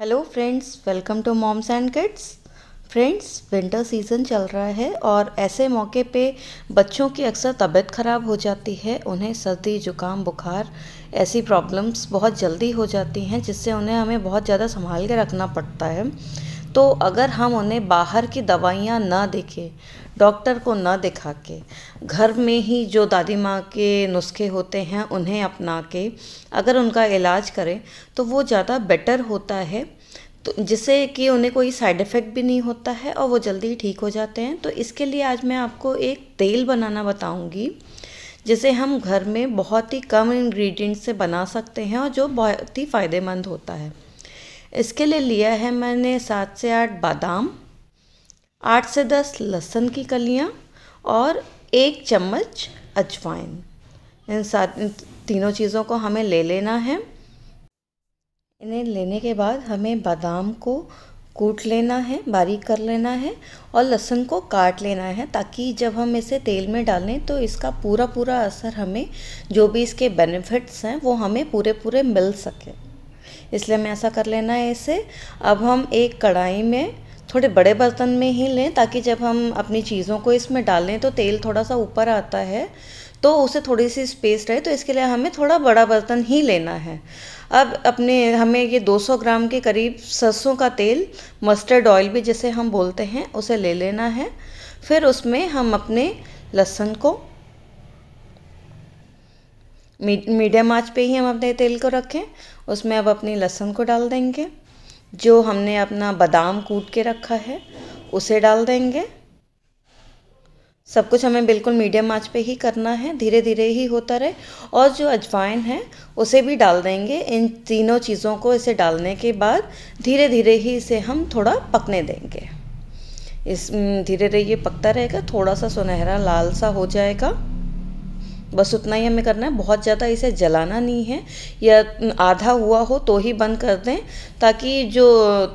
hello friends welcome to moms and kids friends winter season चल रहा है और ऐसे मौके पे बच्चों की अक्सर तबीयत ख़राब हो जाती है उन्हें सर्दी जुकाम बुखार ऐसी प्रॉब्लम्स बहुत जल्दी हो जाती हैं जिससे उन्हें हमें बहुत ज़्यादा संभाल के रखना पड़ता है तो अगर हम उन्हें बाहर की दवाइयाँ ना देखें डॉक्टर को ना दिखा के घर में ही जो दादी माँ के नुस्खे होते हैं उन्हें अपना के अगर उनका इलाज करें तो वो ज़्यादा बेटर होता है तो जिससे कि उन्हें कोई साइड इफ़ेक्ट भी नहीं होता है और वो जल्दी ठीक हो जाते हैं तो इसके लिए आज मैं आपको एक तेल बनाना बताऊंगी जिसे हम घर में बहुत ही कम इंग्रेडिएंट से बना सकते हैं और जो बहुत ही फ़ायदेमंद होता है इसके लिए लिया है मैंने सात से आठ बादाम आठ से दस लहसुन की कलियाँ और एक चम्मच अजवाइन इन सात तीनों चीज़ों को हमें ले लेना है इन्हें लेने के बाद हमें बादाम को कूट लेना है बारीक कर लेना है और लहसुन को काट लेना है ताकि जब हम इसे तेल में डालें तो इसका पूरा पूरा असर हमें जो भी इसके बेनिफिट्स हैं वो हमें पूरे पूरे मिल सके इसलिए हमें ऐसा कर लेना है इसे अब हम एक कढ़ाई में थोड़े बड़े बर्तन में ही लें ताकि जब हम अपनी चीज़ों को इसमें डालें तो तेल थोड़ा सा ऊपर आता है तो उसे थोड़ी सी स्पेस रहे तो इसके लिए हमें थोड़ा बड़ा बर्तन ही लेना है अब अपने हमें ये 200 ग्राम के करीब सरसों का तेल मस्टर्ड ऑयल भी जिसे हम बोलते हैं उसे ले लेना है फिर उसमें हम अपने लहसुन को मीडियम आँच पे ही हम अपने तेल को रखें उसमें अब अपनी लहसुन को डाल देंगे जो हमने अपना बादाम कूट के रखा है उसे डाल देंगे सब कुछ हमें बिल्कुल मीडियम आँच पे ही करना है धीरे धीरे ही होता रहे और जो अजवाइन है उसे भी डाल देंगे इन तीनों चीज़ों को इसे डालने के बाद धीरे धीरे ही इसे हम थोड़ा पकने देंगे इस हम्म, धीरे धीरे ये पकता रहेगा थोड़ा सा सुनहरा लाल सा हो जाएगा बस उतना ही हमें करना है बहुत ज़्यादा इसे जलाना नहीं है या आधा हुआ हो तो ही बंद कर दें ताकि जो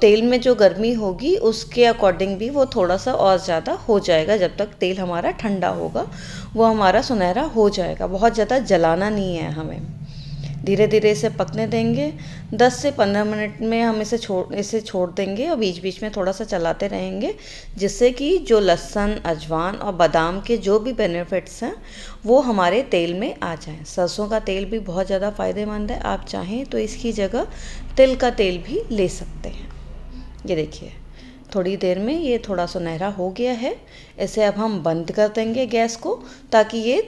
तेल में जो गर्मी होगी उसके अकॉर्डिंग भी वो थोड़ा सा और ज़्यादा हो जाएगा जब तक तेल हमारा ठंडा होगा वो हमारा सुनहरा हो जाएगा बहुत ज़्यादा जलाना नहीं है हमें धीरे धीरे इसे पकने देंगे 10 से 15 मिनट में हम इसे छोड़ इसे छोड़ देंगे और बीच बीच में थोड़ा सा चलाते रहेंगे जिससे कि जो लहसन अजवान और बादाम के जो भी बेनिफिट्स हैं वो हमारे तेल में आ जाएं सरसों का तेल भी बहुत ज़्यादा फ़ायदेमंद है आप चाहें तो इसकी जगह तिल का तेल भी ले सकते हैं ये देखिए थोड़ी देर में ये थोड़ा सुनहरा हो गया है इसे अब हम बंद कर देंगे गैस को ताकि ये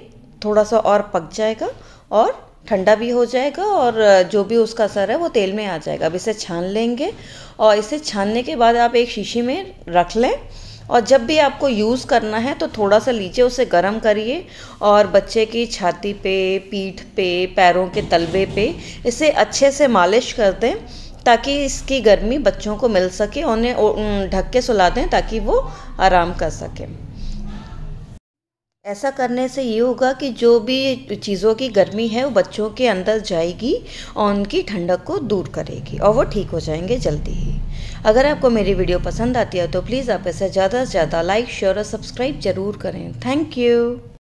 थोड़ा सा और पक जाएगा और ठंडा भी हो जाएगा और जो भी उसका असर है वो तेल में आ जाएगा अब इसे छान लेंगे और इसे छानने के बाद आप एक शीशी में रख लें और जब भी आपको यूज़ करना है तो थोड़ा सा लीजिए उसे गर्म करिए और बच्चे की छाती पे पीठ पे पैरों के तलबे पे इसे अच्छे से मालिश कर दें ताकि इसकी गर्मी बच्चों को मिल सके उन्हें ढक के सुला दें ताकि वो आराम कर सकें ऐसा करने से ये होगा कि जो भी चीज़ों की गर्मी है वो बच्चों के अंदर जाएगी और उनकी ठंडक को दूर करेगी और वो ठीक हो जाएंगे जल्दी ही अगर आपको मेरी वीडियो पसंद आती है तो प्लीज़ आप इसे ज़्यादा से ज़्यादा लाइक शेयर और सब्सक्राइब ज़रूर करें थैंक यू